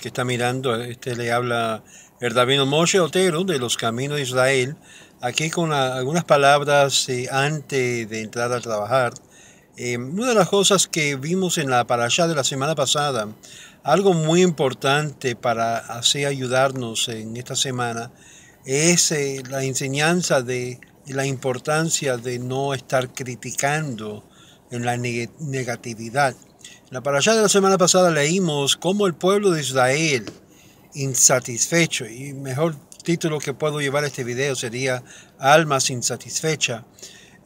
que está mirando, este le habla el Davino Moshe Otero de los Caminos de Israel, aquí con algunas palabras eh, antes de entrar a trabajar. Eh, una de las cosas que vimos en la allá de la semana pasada, algo muy importante para así ayudarnos en esta semana, es eh, la enseñanza de la importancia de no estar criticando en la negatividad. Para allá de la semana pasada leímos cómo el pueblo de Israel, insatisfecho, y mejor título que puedo llevar a este video sería Almas insatisfecha,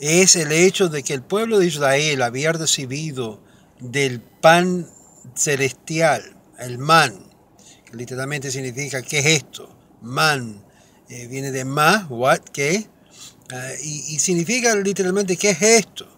es el hecho de que el pueblo de Israel había recibido del pan celestial, el man, que literalmente significa ¿qué es esto? Man, eh, viene de ma, what, qué, eh, y significa literalmente ¿qué es esto?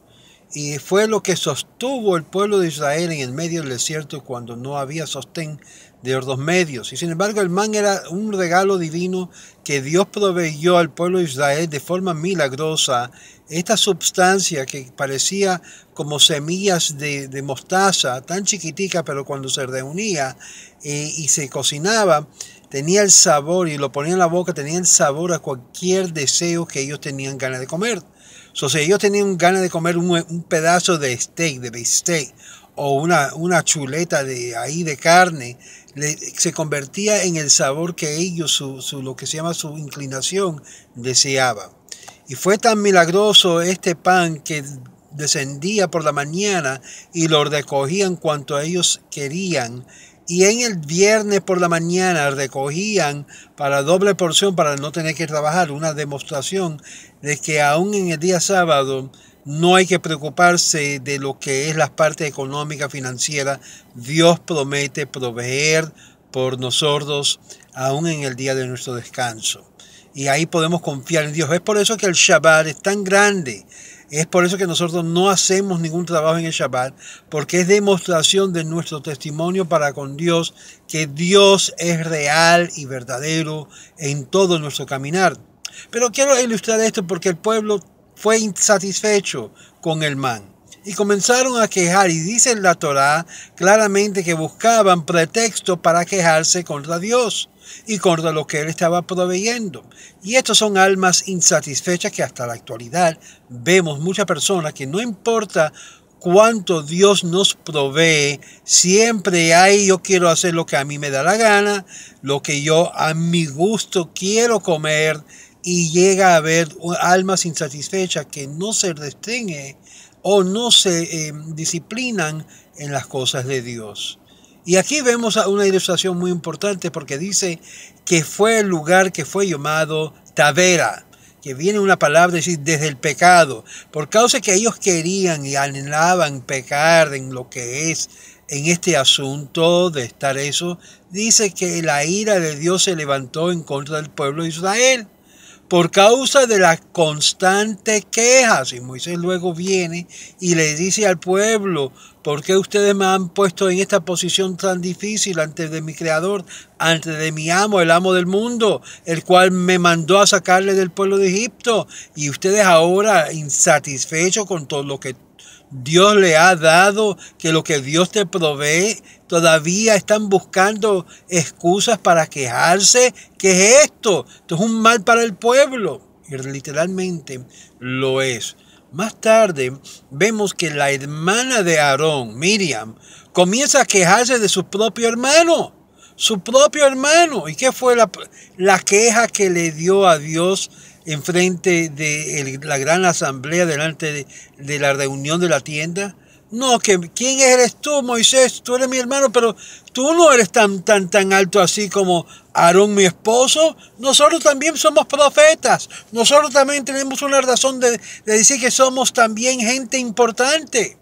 Y fue lo que sostuvo el pueblo de Israel en el medio del desierto cuando no había sostén de los medios. Y sin embargo, el man era un regalo divino que Dios proveyó al pueblo de Israel de forma milagrosa. Esta sustancia que parecía como semillas de, mostaza, tan chiquitica, pero cuando se reunía eh, y se cocinaba, Tenía el sabor y lo ponían en la boca, tenía el sabor a cualquier deseo que ellos tenían ganas de comer. So, si ellos tenían ganas de comer un, pedazo de steak, de bistec, o una, chuleta de ahí de carne, se convertía en el sabor que ellos, su, lo que se llama su inclinación, deseaba. Y fue tan milagroso este pan que descendía por la mañana y lo recogían cuanto ellos querían y en el viernes por la mañana recogían para doble porción para no tener que trabajar una demostración de que aún en el día sábado no hay que preocuparse de lo que es la parte económica financiera. Dios promete proveer por nosotros aún en el día de nuestro descanso. Y ahí podemos confiar en Dios. Es por eso que el Shabbat es tan grande. Es por eso que nosotros no hacemos ningún trabajo en el Shabbat, porque es demostración de nuestro testimonio para con Dios, que Dios es real y verdadero en todo nuestro caminar. Pero quiero ilustrar esto porque el pueblo fue insatisfecho con el man y comenzaron a quejar. Y dice la Torá claramente que buscaban pretexto para quejarse contra Dios y contra lo que Él estaba proveyendo. Y estos son almas insatisfechas que hasta la actualidad vemos muchas personas que no importa cuánto Dios nos provee, siempre hay yo quiero hacer lo que a mí me da la gana, lo que yo a mi gusto quiero comer y llega a haber almas insatisfechas que no se restringen o no se eh, disciplinan en las cosas de Dios. Y aquí vemos una ilustración muy importante porque dice que fue el lugar que fue llamado Tavera, que viene una palabra decir desde el pecado, por causa que ellos querían y anhelaban pecar en lo que es en este asunto de estar eso, dice que la ira de Dios se levantó en contra del pueblo de Israel por causa de las constantes quejas. Y Moisés luego viene y le dice al pueblo, ¿por qué ustedes me han puesto en esta posición tan difícil ante de mi creador, ante de mi amo, el amo del mundo, el cual me mandó a sacarle del pueblo de Egipto? Y ustedes ahora insatisfechos con todo lo que Dios le ha dado, que lo que Dios te provee, todavía están buscando excusas para quejarse. ¿Qué es esto? Esto es un mal para el pueblo. Y literalmente lo es. Más tarde vemos que la hermana de Aarón, Miriam, comienza a quejarse de su propio hermano. Su propio hermano. ¿Y qué fue la, la queja que le dio a Dios? enfrente de la gran asamblea, delante de, la reunión de la tienda. No, que quién eres tú, Moisés, tú eres mi hermano, pero tú no eres tan tan tan alto así como Aarón, mi esposo. Nosotros también somos profetas. Nosotros también tenemos una razón de decir que somos también gente importante.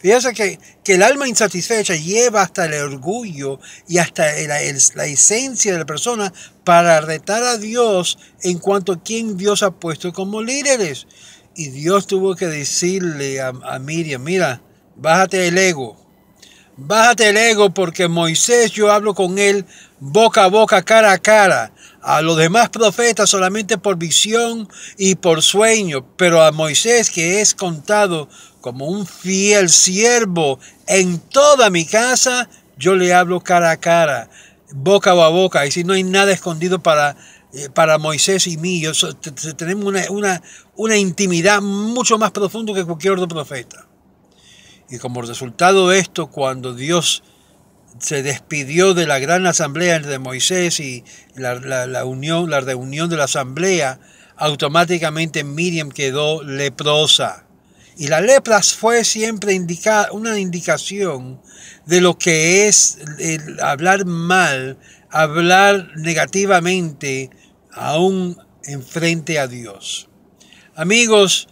Fíjense que, el alma insatisfecha lleva hasta el orgullo y hasta la esencia de la persona para retar a Dios en cuanto a quién Dios ha puesto como líderes. Y Dios tuvo que decirle a, a Miriam, mira, bájate el ego, bájate el ego porque Moisés yo hablo con él boca a boca, cara a cara a los demás profetas solamente por visión y por sueño, pero a Moisés que es contado como un fiel siervo en toda mi casa, yo le hablo cara a cara, boca a boca, y si no hay nada escondido para, eh, para Moisés y mí, tenemos una, una, una intimidad mucho más profunda que cualquier otro profeta. Y como resultado de esto, cuando Dios se despidió de la gran asamblea de Moisés y la, unión, la reunión de la asamblea, automáticamente Miriam quedó leprosa. Y la lepra fue siempre una indicación de lo que es el hablar mal, hablar negativamente, aún enfrente a Dios. Amigos,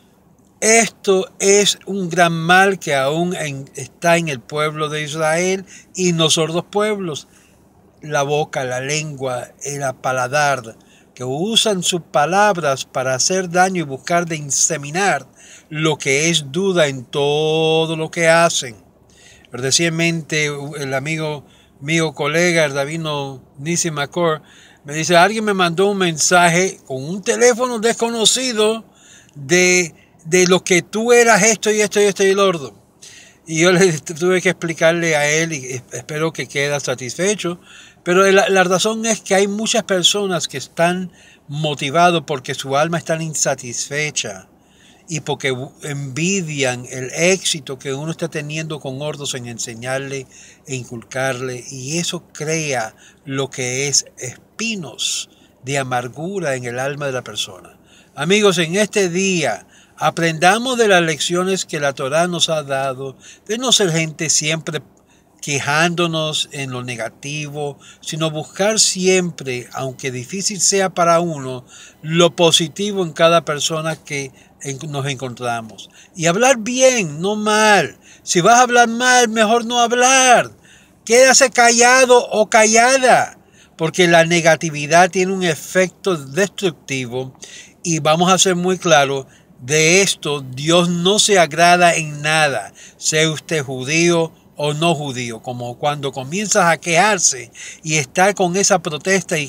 esto es un gran mal que aún está en el pueblo de Israel y nosotros los pueblos. La boca, la lengua, el paladar, que usan sus palabras para hacer daño y buscar de inseminar lo que es duda en todo lo que hacen. Recientemente el amigo mío, colega, el Davino Nisi Macor, me dice, alguien me mandó un mensaje con un teléfono desconocido de de lo que tú eras esto y esto y esto y el Y yo le tuve que explicarle a él y espero que queda satisfecho. Pero la, razón es que hay muchas personas que están motivados porque su alma está insatisfecha y porque envidian el éxito que uno está teniendo con ordos en enseñarle e inculcarle. Y eso crea lo que es espinos de amargura en el alma de la persona. Amigos, en este día Aprendamos de las lecciones que la Torah nos ha dado, de no ser gente siempre quejándonos en lo negativo, sino buscar siempre, aunque difícil sea para uno, lo positivo en cada persona que nos encontramos. Y hablar bien, no mal. Si vas a hablar mal, mejor no hablar. Quédase callado o callada, porque la negatividad tiene un efecto destructivo y vamos a ser muy claros, de esto Dios no se agrada en nada, sea usted judío o no judío, como cuando comienzas a quejarse y está con esa protesta y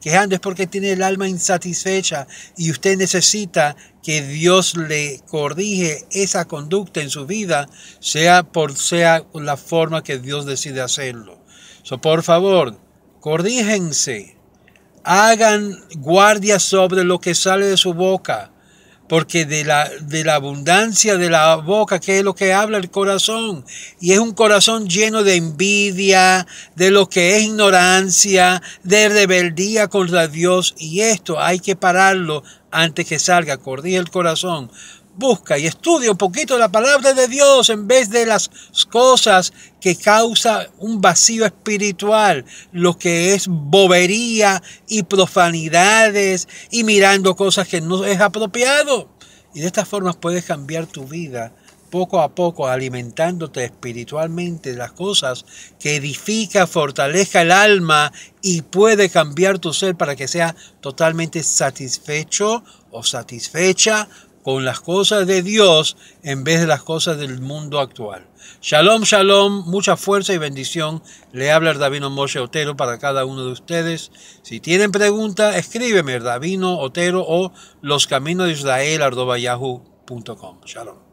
quejando es porque tiene el alma insatisfecha y usted necesita que Dios le corrige esa conducta en su vida, sea por sea la forma que Dios decide hacerlo. So, por favor, corríjense, hagan guardia sobre lo que sale de su boca porque de la, de la abundancia de la boca, que es lo que habla el corazón, y es un corazón lleno de envidia, de lo que es ignorancia, de rebeldía contra Dios, y esto hay que pararlo antes que salga, cordilla el corazón, busca y estudia un poquito la palabra de Dios en vez de las cosas que causa un vacío espiritual, lo que es bobería y profanidades y mirando cosas que no es apropiado. Y de estas formas puedes cambiar tu vida poco a poco alimentándote espiritualmente de las cosas que edifica, fortalezca el alma y puede cambiar tu ser para que sea totalmente satisfecho o satisfecha con las cosas de Dios en vez de las cosas del mundo actual. Shalom, shalom, mucha fuerza y bendición. Le habla el Davino Moshe Otero para cada uno de ustedes. Si tienen preguntas, escríbeme el Davino Otero o los caminos de Israel, Shalom.